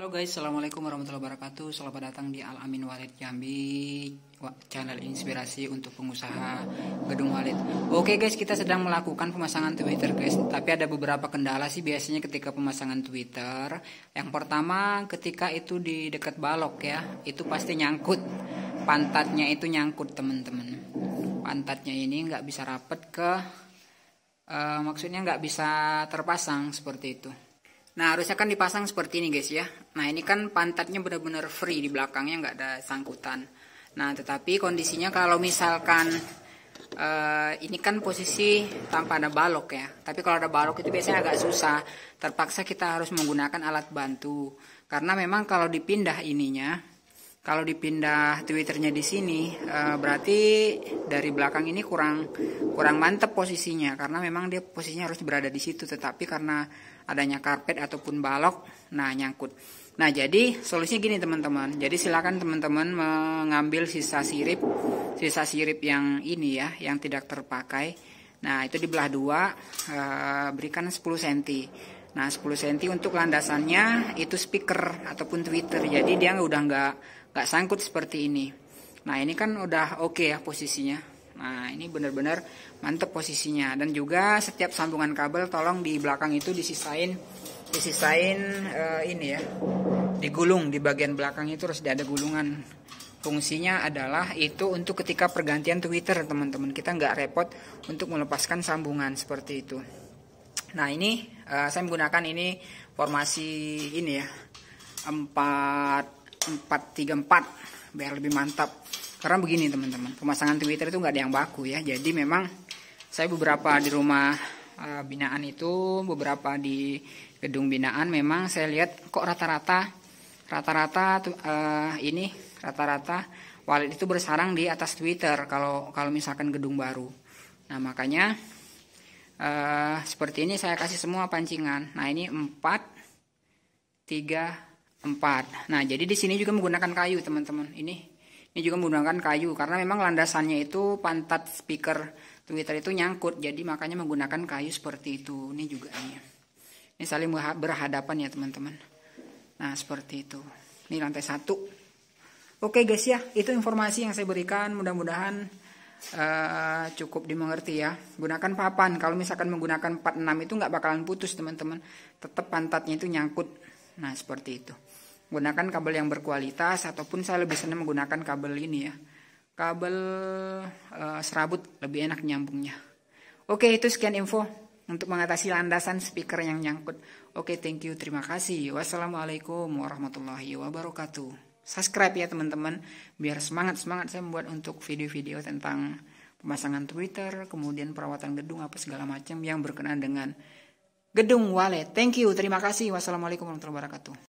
Halo guys, Assalamualaikum warahmatullahi wabarakatuh Selamat datang di Al-Amin Walid Jambi Channel inspirasi untuk pengusaha gedung Walid Oke guys, kita sedang melakukan pemasangan Twitter guys Tapi ada beberapa kendala sih biasanya ketika pemasangan Twitter Yang pertama ketika itu di dekat balok ya Itu pasti nyangkut Pantatnya itu nyangkut teman-teman Pantatnya ini nggak bisa rapet ke uh, Maksudnya nggak bisa terpasang seperti itu Nah harusnya kan dipasang seperti ini guys ya. Nah ini kan pantatnya benar-benar free di belakangnya nggak ada sangkutan. Nah tetapi kondisinya kalau misalkan uh, ini kan posisi tanpa ada balok ya. Tapi kalau ada balok itu biasanya agak susah. Terpaksa kita harus menggunakan alat bantu. Karena memang kalau dipindah ininya kalau dipindah twitternya di sini eh, berarti dari belakang ini kurang kurang mantep posisinya karena memang dia posisinya harus berada di situ tetapi karena adanya karpet ataupun balok nah nyangkut nah jadi solusinya gini teman-teman jadi silakan teman-teman mengambil sisa sirip sisa sirip yang ini ya yang tidak terpakai nah itu dibelah dua eh, berikan 10 cm Nah 10 cm untuk landasannya itu speaker ataupun tweeter. Jadi dia udah nggak nggak sangkut seperti ini. Nah ini kan udah oke okay ya posisinya. Nah ini benar-benar mantep posisinya. Dan juga setiap sambungan kabel tolong di belakang itu disisain disisain uh, ini ya digulung di bagian belakang itu harus ada gulungan fungsinya adalah itu untuk ketika pergantian tweeter teman-teman kita nggak repot untuk melepaskan sambungan seperti itu. Nah ini uh, saya menggunakan ini formasi ini ya empat empat tiga empat biar lebih mantap. Karena begini teman-teman pemasangan Twitter itu nggak ada yang baku ya. Jadi memang saya beberapa di rumah uh, binaan itu beberapa di gedung binaan memang saya lihat kok rata-rata rata-rata uh, ini rata-rata wallet itu bersarang di atas Twitter kalau kalau misalkan gedung baru. Nah makanya uh, seperti ini saya kasih semua pancingan nah ini 4 3 4 nah jadi di sini juga menggunakan kayu teman-teman ini ini juga menggunakan kayu karena memang landasannya itu pantat speaker Twitter itu nyangkut jadi makanya menggunakan kayu seperti itu ini juga ini ini saling berhadapan ya teman-teman nah seperti itu ini lantai satu Oke guys ya, itu informasi yang saya berikan. Mudah-mudahan uh, cukup dimengerti ya. Gunakan papan. Kalau misalkan menggunakan 46 itu nggak bakalan putus teman-teman. Tetap pantatnya itu nyangkut. Nah seperti itu. Gunakan kabel yang berkualitas ataupun saya lebih senang menggunakan kabel ini ya. Kabel uh, serabut lebih enak nyambungnya. Oke itu sekian info untuk mengatasi landasan speaker yang nyangkut. Oke thank you terima kasih. Wassalamualaikum warahmatullahi wabarakatuh subscribe ya teman-teman biar semangat-semangat saya membuat untuk video-video tentang pemasangan Twitter, kemudian perawatan gedung apa segala macam yang berkenaan dengan gedung Wale. Thank you, terima kasih. Wassalamualaikum warahmatullahi wabarakatuh.